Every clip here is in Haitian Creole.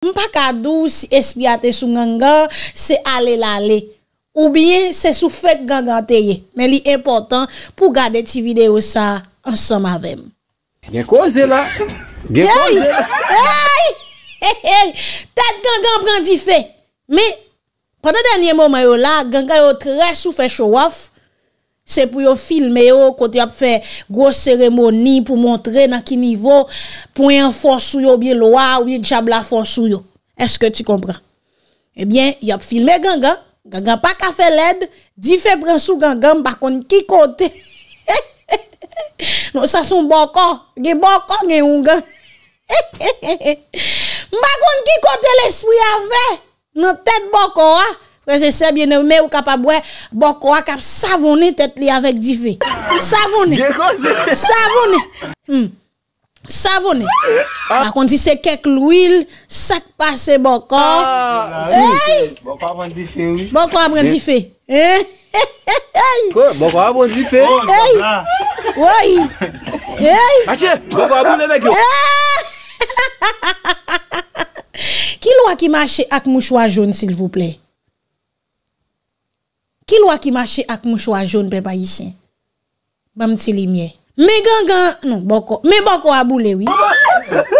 Mpa ka dou si espiate sou ganga, se ale lale. Ou biye, se sou fèk ganga teye. Men li important pou gade ti video sa ansan mavem. Gekose la! Gekose la! Aye! Aye! Tak ganga anprandi fè. Me, padan denye momayo la, ganga yo tre sou fè chowaf. Se pou yo filme yo kote yap fe gros seremoni pou montre nan ki nivou pou yen fonsou yo biye lowa ou yen chabla fonsou yo. Eske ti kompran? Ebyen, eh yap filme Ganga. Ganga pa kafe led, di fe prinsou Ganga mbakon ki kote. Non sa son bokon, gen bokon gen yon gang. Mbakon ki kote l'espri ave, non tet bokon a. Se se biene ou me ou kap abwe, bokwa kap savone tet li avek di fe. Savone. Dekon se? Savone. Savone. Akon di se kek l'wil, sak pase bokwa. Bokwa abwen di fe. Bokwa abwen di fe. Bokwa abwen di fe. Ey! Woy! Ache! Bokwa abwen di fe. Ki lwa ki mache ak mouchwa joun sil vouple? Ki lwa ki mache ak mou chwa joun pe pa yishen? Ba mti li mye. Me gang gang... Non, bokon. Me bokon wabou lewi.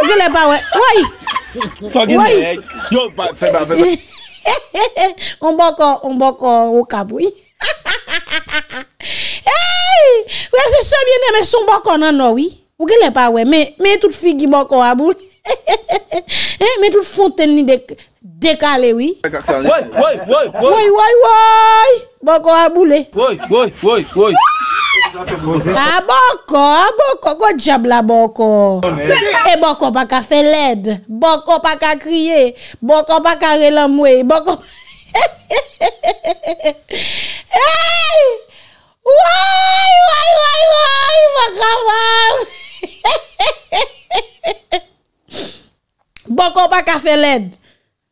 Je le pa we. Woy! Woy! On bokon, on bokon wakab woy. We se sebyen de me son bokon nan woy. Non, Ou gen le pa we. Me, me tout figi bokon wabou. Eh, me tout fonten ni de... Dekale wi Woy woy woy Mwoko a mbule Woy woy woy A mwoko Gwajab la mwoko E mwoko pa ka fè led Mwoko pa ka kriye Mwoko pa ka relam we E Woy woy woy Mwoko pa Mwoko pa ka fè led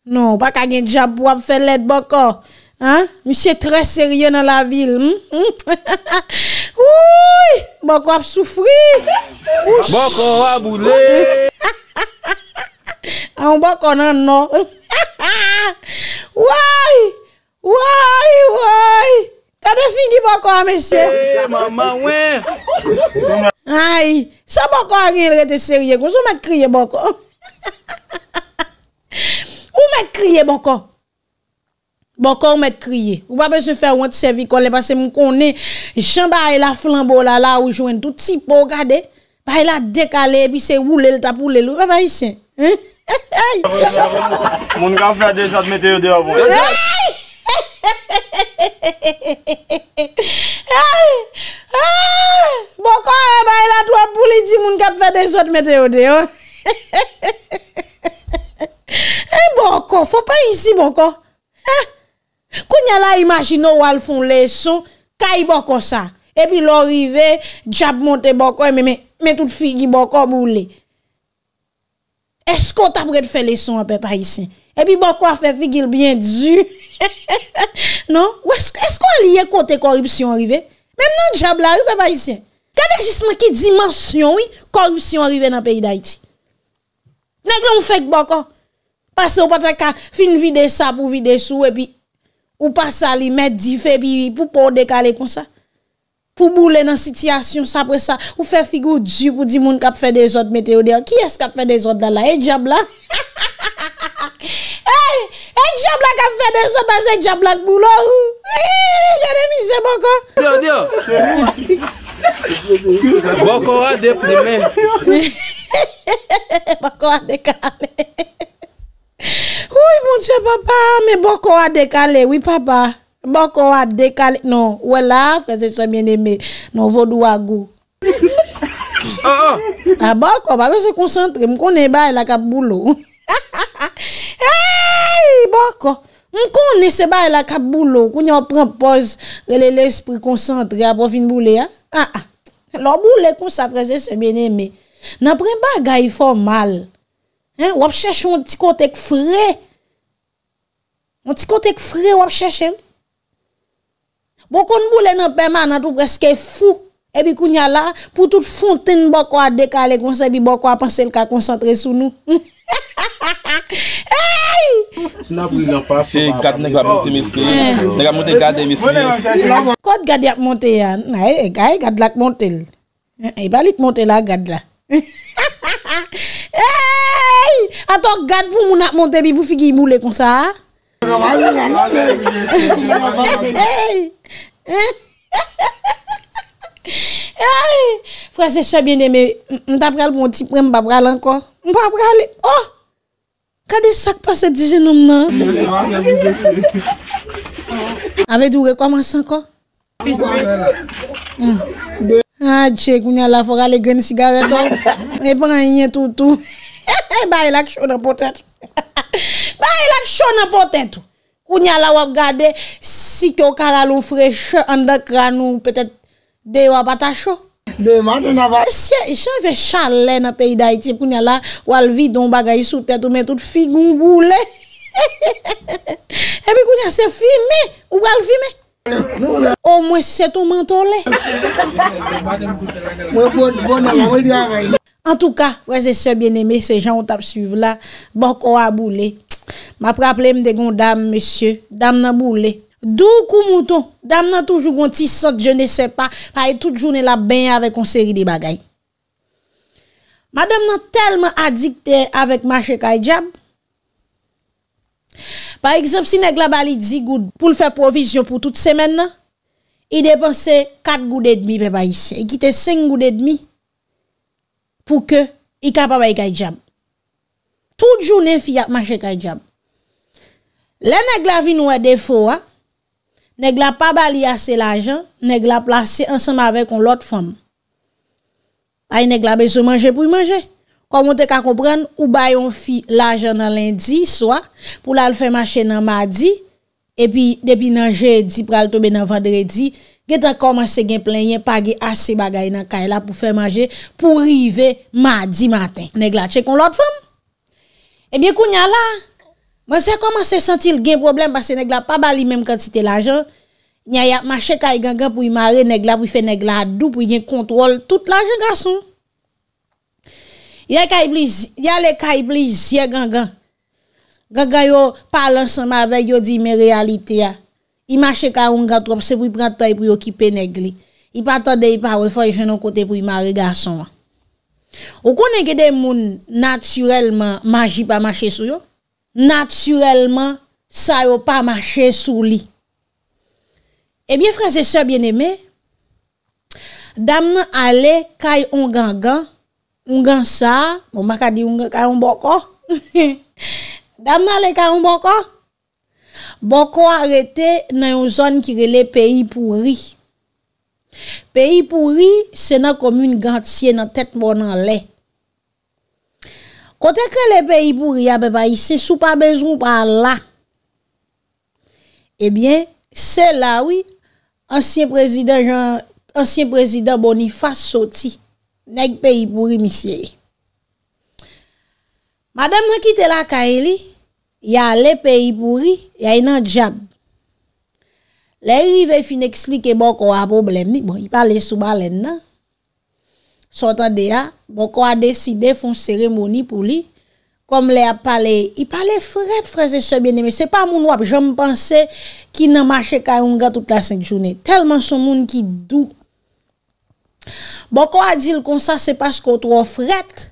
Non, pa ka gen djab wap fè let bako. Mise tre serye nan la vil. Ouye, bako wap soufri. Boko waboule. A yon bako nan nan. Ouye, ouye, ouye. Kade figi bako a mese? E, mama, ouye. Ay, sa bako a rin rete serye kon, sa ou met kriye bako. Ha, ha, ha. kriye bonkò. Bonkò ou mè kriye. Ou e ba bè se fè ou an ti se vikole. Basè mè konè, jen ba a la flanbo la la ou jwen tout. Ti pou gade, ba a e la dekale e pi se woule tapoule. Ou ba ba yi sen? Moun ka fè de sot mè teode. A yi! A yi! A yi! Bonkò ou ba a la to apoule di moun ka fè de sot mè teode. Oh. A yi! E eh, eh, boko, fò pa isi boko Koun eh, yala imagino wal foun leson Ka yi boko sa E pi lò rive, djab monte boko E men tout figi boko mbou le Eskot apre te fè leson apè pa isen E pi boko a fè figil bien du Eskot liye kote korupsyon rive Men nan djab la, apè pa isen Kadek jisman ki dimansyon Korupsyon rive nan peyi da iti Nèk lè ou fèk bòkò? Pasè ou patè ka fin vide sa pou vide sou e pi. Ou pasè ali met di fe pi pou pou dekale kon sa. Pou boule nan sityasyon sa pre sa. Ou fè figou di pou di moun kap fè de zot meteo de an. Ki es kap fè de zot dal la? E diab la? E diab la kap fè de zot bas e diab la k'bou lò? E de mi se bòkò? Boko a depremen Boko a dekale Ou yi moun chè papa Mè boko a dekale Ou yi papa Boko a dekale Non, ou e laf kase chè mwen eme Non, vodou a go A boko, bapè se koncentre Mkoun ne baye la kap boulou A boko Mkoun ne se baye la kap boulou Koun yon pren pos Relè l'esprit koncentre A bo fin boulé a Ha ah, ha, lò boule kon sa freze se ben eme, nan pren bagay formal, wap chèche yon ti kotek fre, wap chèche yon ti kotek fre wap chèche. Bon kon boule nan pèman nan tou preske fou, ebi koun yala, pou tout fonte n bò kwa dek ale kon sebi bò kwa pense l ka konsantre sou nou. Eyi! Se gade nek va moun temis ki Nnek va moun temis ki Kote gade ap moun temis ki Na e gade la ap moun temis ki E balit moun temis la ap gade la Eyi! Aton gade pou moun ap moun temis ki Bwou figi mou le konsa Eyi! Eyi! Eyi! Ay, franse se bine me, mta pral pou m ti pre m pap pral anko. M pap pral e, oh, kade sak pa se dijenom nan? Aved ou rekomans anko? Ah, tche, kou nye la fora le gen sigareton, oh. repan anye toutou. Baye lak chou nan potet. Baye lak chou nan potet. Kou nye la wak gade, si ki yo karalou freche, an de kranou, petet. De wap atasho? De maten ava. Se chan ve chal lè na peyday ti pou nyala walvi don bagay sou tèt ou men tout figoun bou lè. Ebi pou nyase filmè ou walvi mè? Ou mwen se ton mantolè. En tout ka, prese se bienemè, se jan otap suiv la, bok ou a bou lè. Ma preplem de gon dam, mesye, dam nan bou lè. Dou kou mouton, dam nan toujou gwen ti sot, je ne se pa, pa e tout jounen la ben avè konseri di bagay. Ma dam nan telman adikte avèk mache kajab. Pa eksepsi neg la bali di goud pou l fè provisyon pou tout semen nan, i depanse 4 goudè dmi pe pa isye, i kite 5 goudè dmi pou ke i kap avèk kajab. Tout jounen fia mache kajab. Le neg la vi nou e defo a, Nèk la pa bali ase l'ajan, nèk la plase ansanm ave kon l'ot fèm. Ay nèk la bezou manje pou y manje. Kwa mwote ka kompren, ou bayon fi l'ajan nan lindi, soa pou lal fè manje nan madi, epi depi nan je di pral tobe nan vendredi, geta komanse gen plenye page ase bagay nan kay la pou fè manje pou rive madi maten. Nèk la tse kon l'ot fèm. Ebyen kou nyal la, Mwen se koman se sentil gen problem basen neg la pa bali menm kante te la jan. Nya ya mache kay gangan pou yi mare neg la pou yi fe neg la adou pou yi gen kontrol tout la jan gason. Ya le kay bliz, ya gangan. Gangan yo pal ansan ma vek yo di men realite ya. Yi mache ka unga trop se pou yi prantoy pou yi okipe neg li. Yi patande yi pawe fwa yi jenon kote pou yi mare gason wa. Ou konen ke de moun naturelman maji pa mache sou yo. natyurelman sa yo pa mache sou li. Ebyen eh franse se bieneme, dam nan ale kay ongangan, ongan sa, mou bon, maka di ongan kay onbokon, dam nan ale kay onbokon, bokon arete nan yon zon ki rele peyi pouri. Peyi pouri, se nan komune gansye nan tet bonan le. Kote kre le peyipouri ya beba isi sou pa bezoun pa la. Ebyen, se la oui, ansyen prezident Boniface Soti neg peyipouri misye. Madame Rakite Lakae li, ya le peyipouri, ya inan e djab. Le rive fin eksplike bon kwa problem ni, bon, i pale sou balen nan. Sotade ya, boko a deside fon seremoni pou li. Kom le ap pale, i pale fred, freze se bende. Se pa moun wap, jom panse ki nan mache karunga tout la senk jounen. Telman son moun ki dou. Boko a dil kon sa, se paskotro fred,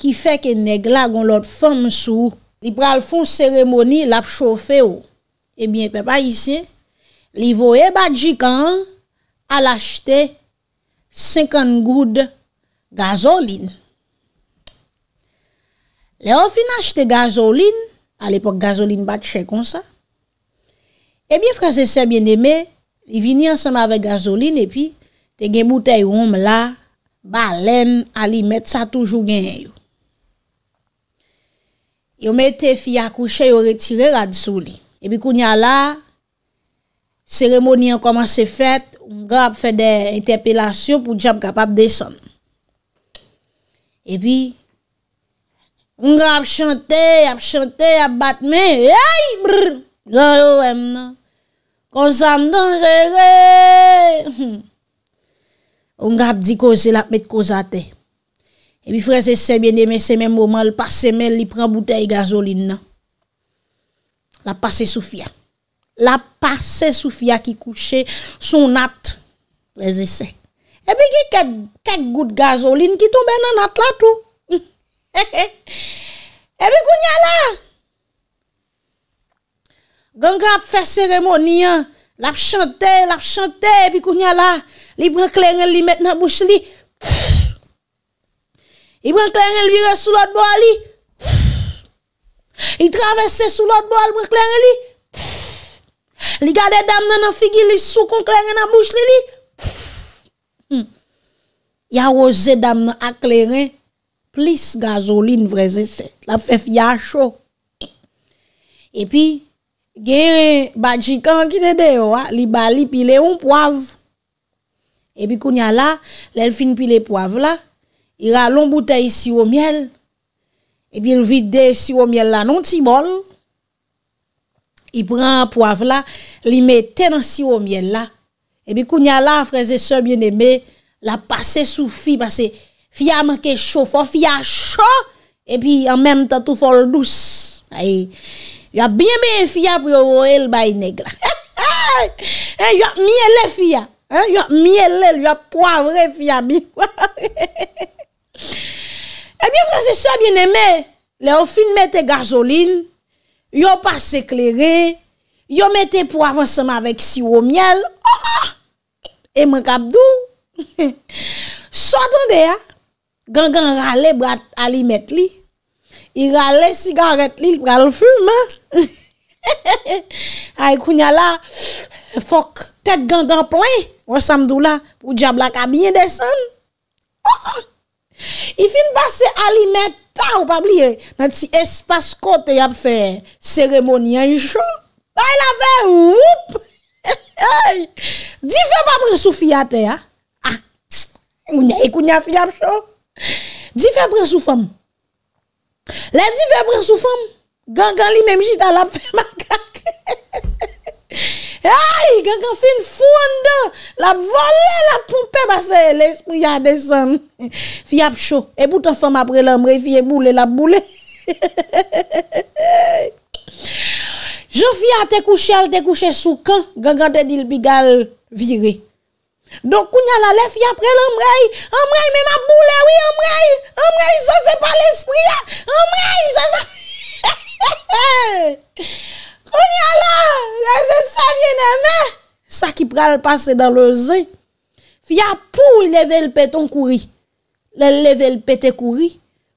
ki feke negla gon lot fom sou. Li pral fon seremoni, lap chofe ou. Ebyen eh pe pa isi, li vo e badjikan, al achete 50 gouda. Gazolin. Le ofinache te gazolin, al epok gazolin bat chè kon sa, e biye frase sebyen eme, li vini ansanm ave gazolin, e pi te gen boutei yon mla, ba lem ali met sa toujou gen yon. Yon met te fiyakou chè yon retire rad sou li. E bi koun ya la, seremoni an koman se fèt, un grap fè de interpelasyon pou djab kapap desanm. E pi, on ga ap chante, ap chante, ap batme, e ay, brr, zan yo em nan. Kousan mdou, re, re. On ga ap di kousen la, pet kousate. E pi, freze se, bende mese men moman, l'pase men li pren bouteille gazolin nan. La pase Soufia. La pase Soufia ki kouche, son nat, freze se. Epi ki kek gout gazolin ki toube nan atla tou. Epi kou nyalan. Gon grap fè seremoni. Lap chante, lap chante. Epi kou nyalan. Li brek lè nge li met nan bouch li. Li brek lè nge li virè sou lot bo al li. Li travesè sou lot bo al brek lè nge li. Li gade dam nan an figi li sou kon klerè nan bouch li li. ya oze dam akleren, plis gazolin vreze set, la fef ya chou. E pi, gen badjikan ki te de yo, li bali pi le ou poav. E pi kounya la, lel fin pi le poav la, ira lon boutei siwomiel, e pi lvide siwomiel la, non ti mol, i pran poav la, li meten siwomiel la, e pi kounya la, vreze se bieneme, la passer sous fille parce que chauffe, a manqué chaud, chaud et puis en même temps tout le douce. Il y a bien bien fille pour le bail nègre. Il eh, eh, eh, y a miel les Il y a miel, il y a poivre fille. Eh bien, frères c'est ça bien aimé, les ont fin mette gasoline, ils ont passé éclairé, ils ont mette poivre ensemble avec sirop miel. Oh! oh, oh. Et mon dou. So don de ya Gangan rale brat alimet li I rale sigaret li bral fume Ay kounya la Fok tet gangan ploy Ou samdou la Ou djab la kabinyen desan oh, oh. Ifin bas se alimet ta ou pabli Nati espas kote yap fe Seremoni anjou Ay la fe woup Di fe papre sou fiat te ya Moun ya ekoun ya fiyap chou. Di febre sou fom. La di febre sou fom. Gangan li memjita la pe makak. Ay! Gangan fin fonde. La vole la pompe. Basè e l'esprit a desen. Fiyap chou. E boutan fom apre l'ombre. Fiyap e boule la boule. Je fia te kouche al te kouche sou kan. Gangan te dil bigal virey. Don kou nyala le fi apre l'embrey Embrey me ma boule, oui, embrey Embrey sa se pa l'esprit Embrey sa sa Kou nyala Se sa vye ne me Sa ki pral pase dan le zay Fi apou level peton kouri Le level pete kouri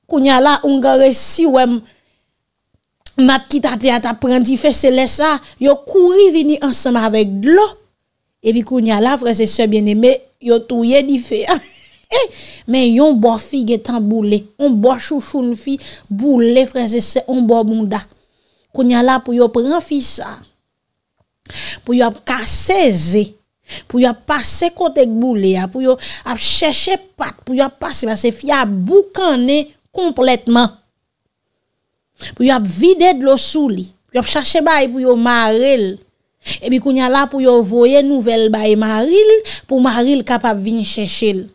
Kou nyala un gare si wem Mat ki tate ataprendi Fe se lesa Yo kouri vini ansama vek glot evi kou nyala fre se se biene me, yo touye difer. Men yon bo fi getan boule, on bo chou chou nou fi, boule fre se se, on bo mou da. Kou nyala pou yo pran fi sa, pou yo ap kaseze, pou yo ap pase kote k boule ya, pou yo ap cheshe pat, pou yo ap pase, vase fi a boukane kompletman. Pou yo ap vide dlo sou li, pou yo ap chashe bay pou yo marel, Ebi kounya la pou yo voye nouvel baye maril pou maril kapap vin chèchèl.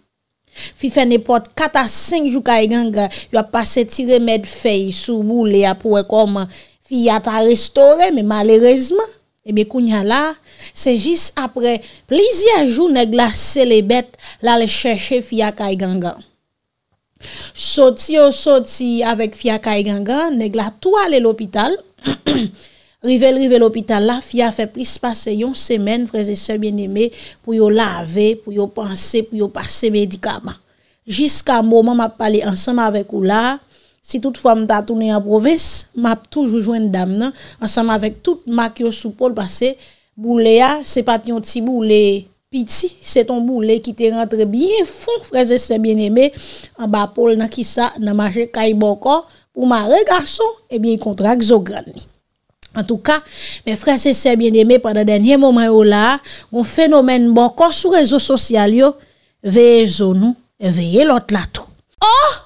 Fi fè nè pot 4 a 5 jou kay e ganga, yo ap pase ti remèd fey sou boule apou e koma. Fi yata restore, men malerezman. Ebi kounya la, se jis apre plizye jou negla se lebet la le chèchè fia kay e ganga. Soti yo soti avèk fia kay e ganga, negla tou ale l'opital. Ebi kounya la, se jis apre plizye jou negla se lebet la le chèchè fia kay ganga. Rivelle, rivelle, l'hôpital la, fia fè plis pase yon semen, freze se bien eme, pou yo lave, pou yo panse, pou yo pase medikama. Jiska mouman, m ap pale ansama vek ou la, si non? tout fwa m tatounen yon provins, m ap toujou jwen dam nan, ansama vek tout ma kyo sou pol pase, boule ya, ah, se pat yon ti boule piti, se ton boule ki te rentre bien fon, freze se bien eme, an ba pol nan ki sa nan maje kaibon kon, pou ma re garson, ebyen kontrak zogran ni. En tou ka, me franse se bien eme padan denye momen yo la, goun fenomen bon kon sou rezo sosyal yo, veye zonou, veye lot latou. Oh,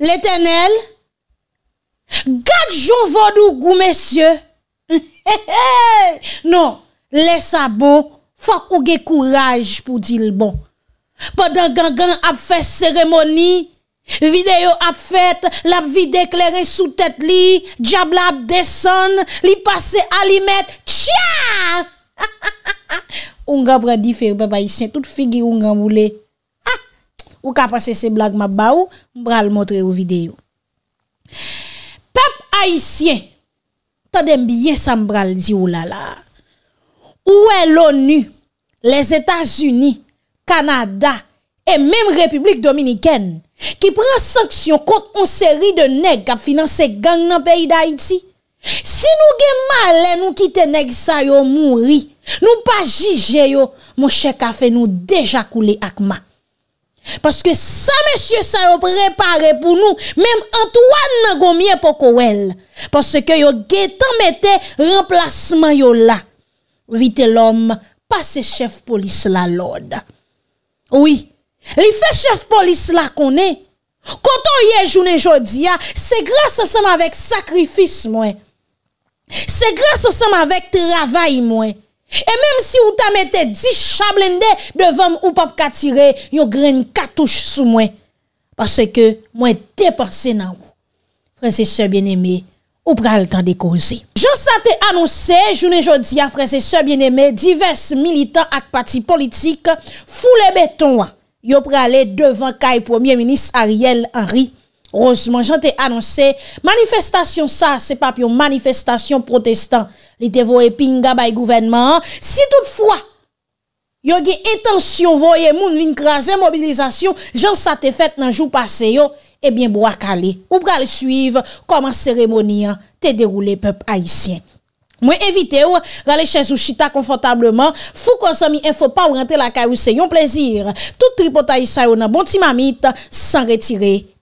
l'Etenel, gadjoun vodou goun mesye, non, lesa bon, fok ouge kouraj pou dil bon, padan gang gang ap fe seremoni, Videyo ap fèt, lap vide eklerè sou tèt li, djablab deson, li pase alimet, tchia! Ongan bradi fè ou bebe Aisyen, tout figi ongan woule. Ou kapase se blag mabaw, mbral motre ou videyo. Pepe Aisyen, tade mbiye san mbral zi oulala. Ouè e l'ONU, les Etats-Unis, Kanada, E mèm Republik Dominikèn ki pren sanksyon kont an seri de neg ap finanse gang nan peyi d'Haïti. Si nou gen malen nou kite neg sa yo mouri, nou pa jije yo, mouche kafe nou deja koule akma. Paske sa mèsyo sa yo prepare pou nou, mèm Antoine nan gomye pokowel. Paske yo gen tanmete remplasman yo la. Vite l'om, pase chef polis la loda. Ouye. Li fechef polis la konen, konton ye jounen jodia, se grase seman vek sakrifis mwen. Se grase seman vek travay mwen. E menm si ou ta mette di chablen de, devan ou pap katire, yo gren katouche sou mwen. Pase ke mwen deparse nan ou. Fransese bien eme, ou pral tan dekozi. Jansate anonsen, jounen jodia, fransese bien eme, divers militan ak pati politik, foule beton wan. yo pralè devan kay Premier Minis Ariel Henry. Rosman, jan te anonse, manifestasyon sa se pap yon manifestasyon protestan, li te voe pinga bay gouvenman. Si toutfwa, yo ge etansyon voe, moun vin krasen mobilizasyon, jan sa te fet nan jou paseyo, ebyen bo akalè. Ou pralè suive, koman seremoniyan te deroule pep haisyen. Mwen evite ou, gale chè sou chita konfortableman, fou konsomi en fò pa ou rentre la kè ou se yon plezir. Tout tripotay sa yo nan bon ti mamit, san retire.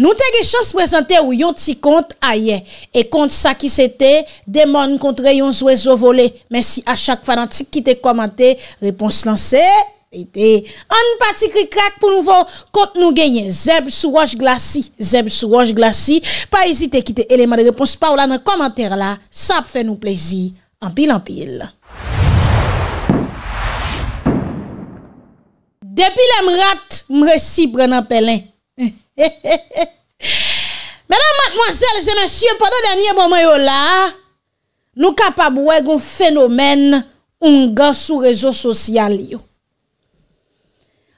Nou te ge chans prezante ou yon ti kont a ye. E kont sa ki se te, demone kont reyon zwe zo vole. Men si a chak fanantik ki te komante, repons lanse, ete. An pati kri krak pou nouvo, kont nou genye. Zeb souroj glasi, zeb souroj glasi. Pa ezite ki te eleman repons pa ou la nan komante la. Sa ap fe nou plezi, anpil anpil. Depi la m rat, m resi prenan pelen. Menan matmozèl, zè mèsyè, padan dènyè mòmè yò la, nou kapab wè goun fenomen ungan sou rezo sosyal yò.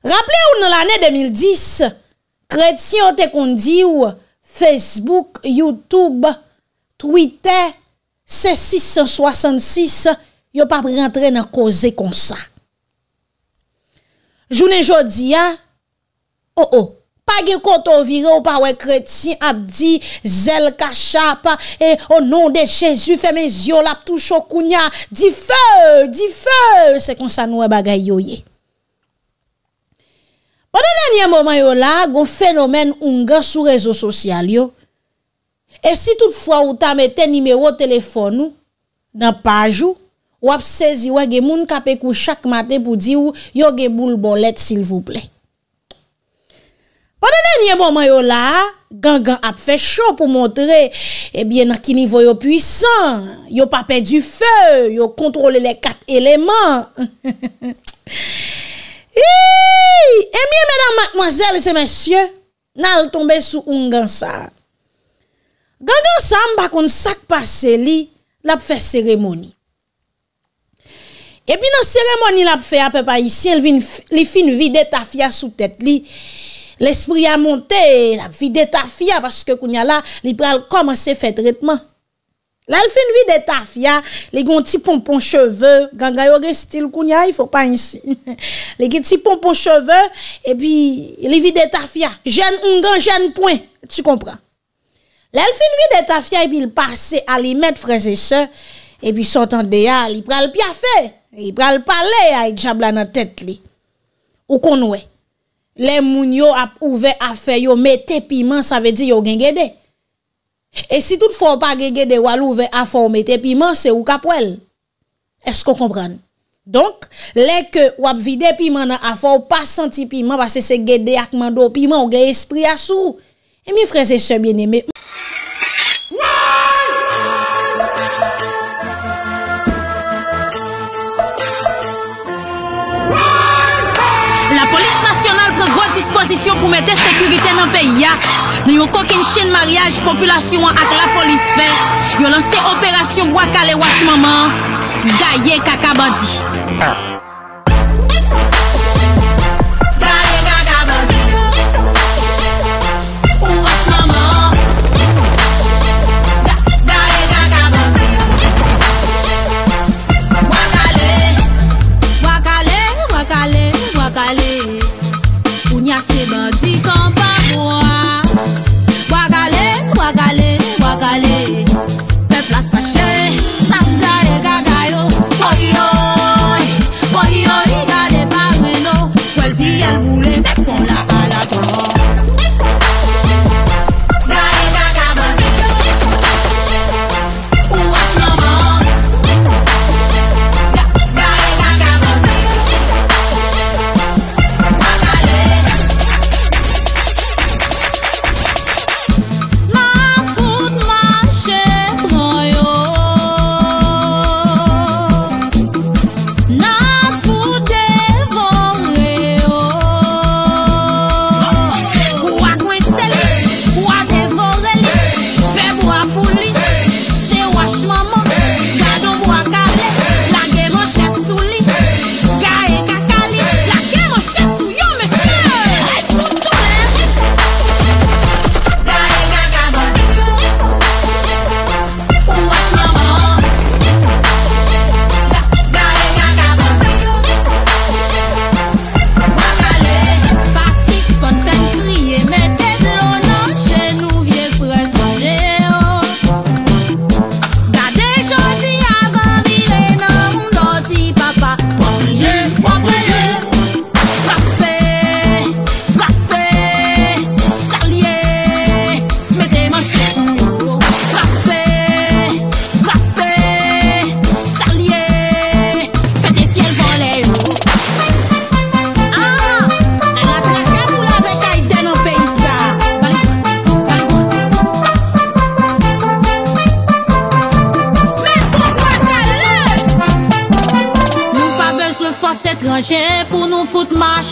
Raple ou nan l'anè 2010, kredsyon te kondi wou Facebook, Youtube, Twitter, C666, yò pap rentre nan kozè kon sa. Jounè jò di ya, o o, Pa ge koto vire ou pa we kretin ap di zel kachapa e o non de chezu fe me ziola ap tou chokunya di fe, di fe, se kon sa nou e bagay yo ye. Pwede nanyen moman yo la, gon fenomen unga sou rezo sosyal yo. E si tout fwa ou ta meten nimeyo telefon nou, nan pajou, wap sezi we ge moun kape kou chak mate pou di ou yo ge moul bolet sil voupley. Ou nan enye mouman yo la... Gangan ap fe chou pou montre... Ebyen nan ki nivou yo puisan... Yo pape du fe... Yo kontrole le kat eleman... Hii... Ebyen menan mwazel se mwasyon... Nan al tombe sou un gansa... Gangan sa mba kon sak pase li... Lap fe seremoni... Ebyen eh nan seremoni lap fe ap epayisyen... Li fin vide ta fia sou tet li... L'esprit a monté, la vide ta fia, paske kounya la, li pral komanse fè dritman. La l fin vide ta fia, li goun ti pompon cheveu, gangay orè stil kounya, li goun ti pompon cheveu, e pi li vide ta fia, jen un gen jen poin, tu kompran. La l fin vide ta fia, e pi l parse a li met freze se, e pi sotan de ya, li pral pya fè, li pral pale a jabla nan tèt li, ou kon wè. Le moun yo ap ouve afe yo mette piman, sa ve di yo gen gede. E si tout fò ou pa gen gede walo ouve afe ou mette piman, se ou kapwèl. E skon kompran? Donk, le ke wap vide piman nan afe ou pa santi piman, va se se gede akman do piman ou gen espri asou. E mi freze se mjen eme. Transisyon pou mette sekurite nan peyi ya Ne yon koken chen mariage Populasyon ak la polis fe Yon lanse operasyon wak ale wak si maman Gaye kaka bandi ah. Dans ses body combat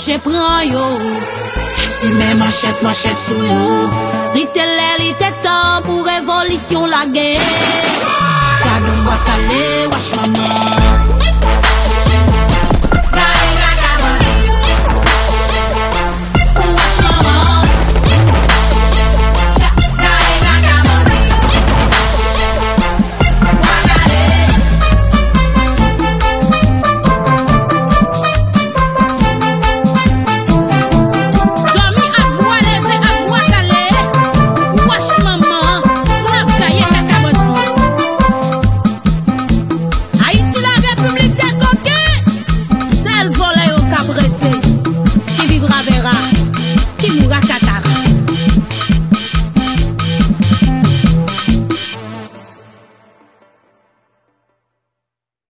Chè pran yo Si men man chèd man chèd sou yo Li tè lè li tè tan Pou revolisyon la gen Kade mwa talè Wach man nan